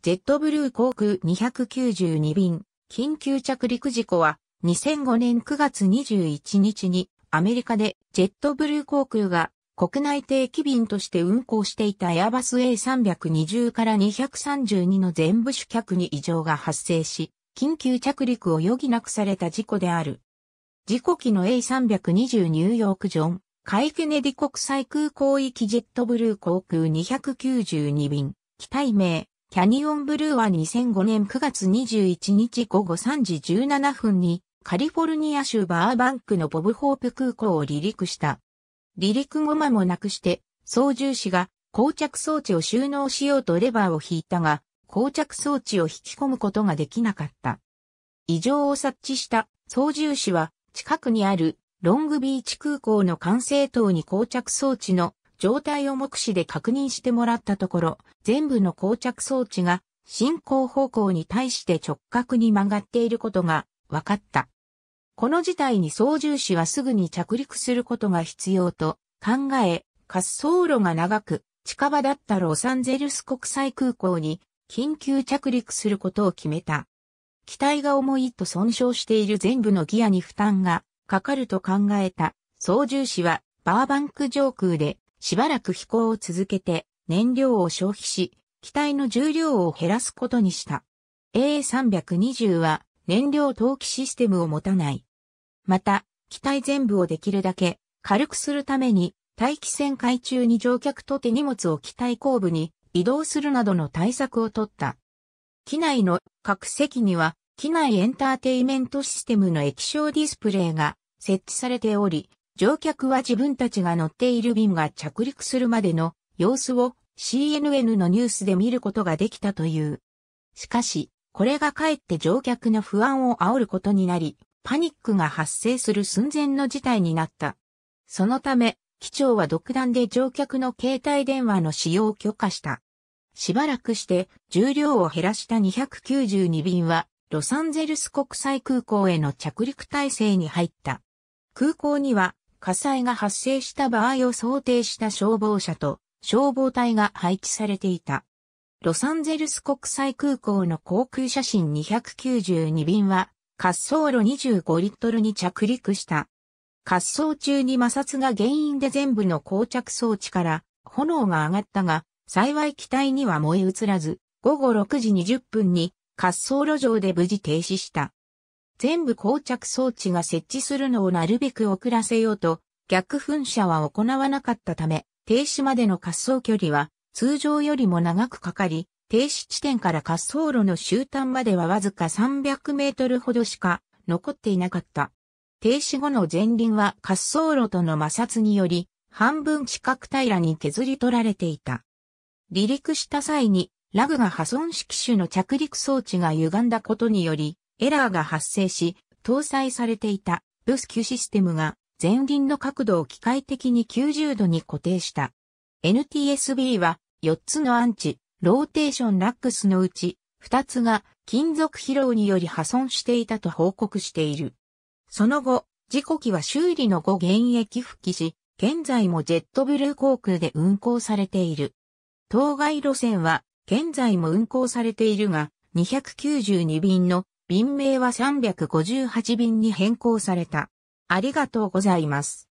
ジェットブルー航空292便、緊急着陸事故は、2005年9月21日に、アメリカでジェットブルー航空が国内定期便として運航していたエアバス A320 から232の全部主客に異常が発生し、緊急着陸を余儀なくされた事故である。事故機の A320 ニューヨークジョン、カイケネディ国際空港域ジェットブルー航空292便、機体名、キャニオンブルーは2005年9月21日午後3時17分にカリフォルニア州バーバンクのボブホープ空港を離陸した。離陸後間もなくして操縦士が膠着装置を収納しようとレバーを引いたが膠着装置を引き込むことができなかった。異常を察知した操縦士は近くにあるロングビーチ空港の管制塔に膠着装置の状態を目視で確認してもらったところ、全部の膠着装置が進行方向に対して直角に曲がっていることが分かった。この事態に操縦士はすぐに着陸することが必要と考え、滑走路が長く近場だったロサンゼルス国際空港に緊急着陸することを決めた。機体が重いと損傷している全部のギアに負担がかかると考えた操縦士はバーバンク上空でしばらく飛行を続けて燃料を消費し、機体の重量を減らすことにした。A320 は燃料投棄システムを持たない。また、機体全部をできるだけ軽くするために大気船海中に乗客と手荷物を機体後部に移動するなどの対策を取った。機内の各席には機内エンターテイメントシステムの液晶ディスプレイが設置されており、乗客は自分たちが乗っている便が着陸するまでの様子を CNN のニュースで見ることができたという。しかし、これがかえって乗客の不安を煽ることになり、パニックが発生する寸前の事態になった。そのため、機長は独断で乗客の携帯電話の使用を許可した。しばらくして重量を減らした292便はロサンゼルス国際空港への着陸体制に入った。空港には火災が発生した場合を想定した消防車と消防隊が配置されていた。ロサンゼルス国際空港の航空写真292便は滑走路25リットルに着陸した。滑走中に摩擦が原因で全部の膠着装置から炎が上がったが、幸い機体には燃え移らず、午後6時20分に滑走路上で無事停止した。全部膠着装置が設置するのをなるべく遅らせようと、逆噴射は行わなかったため、停止までの滑走距離は通常よりも長くかかり、停止地点から滑走路の終端まではわずか300メートルほどしか残っていなかった。停止後の前輪は滑走路との摩擦により、半分近く平らに削り取られていた。離陸した際に、ラグが破損式種の着陸装置が歪んだことにより、エラーが発生し、搭載されていたブスキュシステムが前輪の角度を機械的に90度に固定した。NTSB は4つのアンチ、ローテーションラックスのうち2つが金属疲労により破損していたと報告している。その後、事故機は修理の後現役復帰し、現在もジェットブルー航空で運航されている。当該路線は現在も運航されているが、292便の便名は358便に変更された。ありがとうございます。